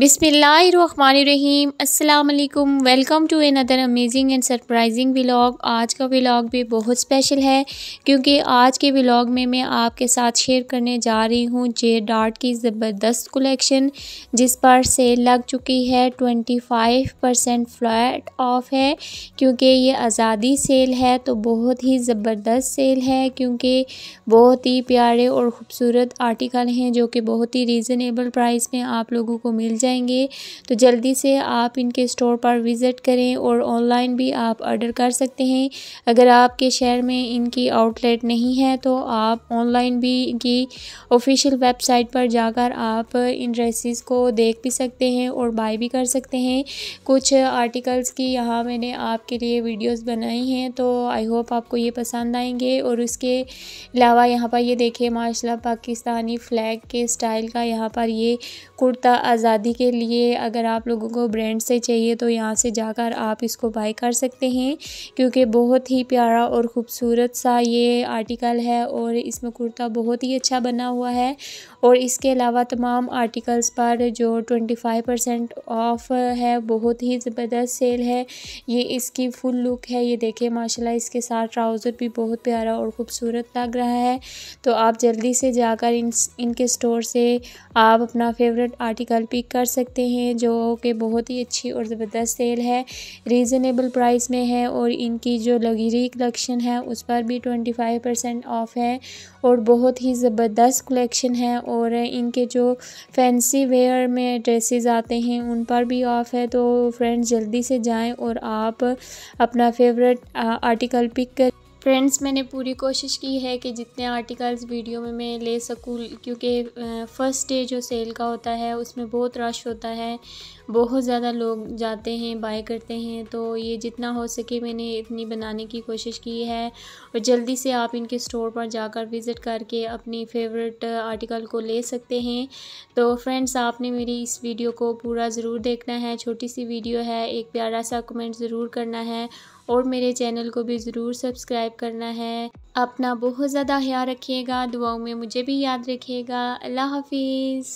बिसमीम अल्लाम welcome to another amazing and surprising vlog आज का व्लॉग भी बहुत स्पेशल है क्योंकि आज के व्लॉग में मैं आपके साथ शेयर करने जा रही हूँ जे डार्ट की ज़बरदस्त कलेक्शन जिस पर सेल लग चुकी है 25 परसेंट फ्लैट ऑफ है क्योंकि ये आज़ादी सेल है तो बहुत ही ज़बरदस्त सेल है क्योंकि बहुत ही प्यारे और ख़ूबसूरत आर्टिकल हैं जो कि बहुत ही रीज़नेबल प्राइस में आप लोगों को मिल जाएंगे तो जल्दी से आप इनके स्टोर पर विज़िट करें और ऑनलाइन भी आप ऑर्डर कर सकते हैं अगर आपके शहर में इनकी आउटलेट नहीं है तो आप ऑनलाइन भी इनकी ऑफिशियल वेबसाइट पर जाकर आप इन ड्रेसिस को देख भी सकते हैं और बाय भी कर सकते हैं कुछ आर्टिकल्स की यहाँ मैंने आपके लिए वीडियोस बनाई हैं तो आई होप आपको ये पसंद आएंगे और उसके अलावा यहाँ पर ये देखिए माशाल्लाह पाकिस्तानी फ़्लैग के स्टाइल का यहाँ पर ये कुर्ता आज़ादी के लिए अगर आप लोगों को ब्रांड से चाहिए तो यहाँ से जाकर आप इसको बाई कर सकते हैं क्योंकि बहुत ही प्यारा और ख़ूबसूरत सा ये आर्टिकल है और इसमें कुर्ता बहुत ही अच्छा बना हुआ है और इसके अलावा तमाम आर्टिकल्स पर जो ट्वेंटी फाइव परसेंट ऑफ़ है बहुत ही ज़बरदस्त सेल है ये इसकी फुल लुक है ये देखिए माशाल्लाह इसके साथ ट्राउज़र भी बहुत प्यारा और ख़ूबसूरत लग रहा है तो आप जल्दी से जाकर इन इनके स्टोर से आप अपना फेवरेट आर्टिकल पिक कर कर सकते हैं जो कि बहुत ही अच्छी और ज़बरदस्त सेल है रीज़नेबल प्राइस में है और इनकी जो लगीरी कलेक्शन है उस पर भी ट्वेंटी फाइव परसेंट ऑफ़ है और बहुत ही ज़बरदस्त कलेक्शन है और इनके जो फैंसी वेयर में ड्रेसेस आते हैं उन पर भी ऑफ़ है तो फ्रेंड्स जल्दी से जाएँ और आप अपना फेवरेट आर्टिकल पिक कर फ्रेंड्स मैंने पूरी कोशिश की है कि जितने आर्टिकल्स वीडियो में मैं ले सकूँ क्योंकि फ़र्स्ट डे जो सेल का होता है उसमें बहुत रश होता है बहुत ज़्यादा लोग जाते हैं बाय करते हैं तो ये जितना हो सके मैंने इतनी बनाने की कोशिश की है और जल्दी से आप इनके स्टोर पर जाकर विज़िट करके अपनी फेवरेट आर्टिकल को ले सकते हैं तो फ्रेंड्स आपने मेरी इस वीडियो को पूरा ज़रूर देखना है छोटी सी वीडियो है एक प्यारा सा कमेंट ज़रूर करना है और मेरे चैनल को भी ज़रूर सब्सक्राइब करना है अपना बहुत ज़्यादा ख्याल रखिएगा दुआओं में मुझे भी याद रखिएगा अल्लाह हाफिज़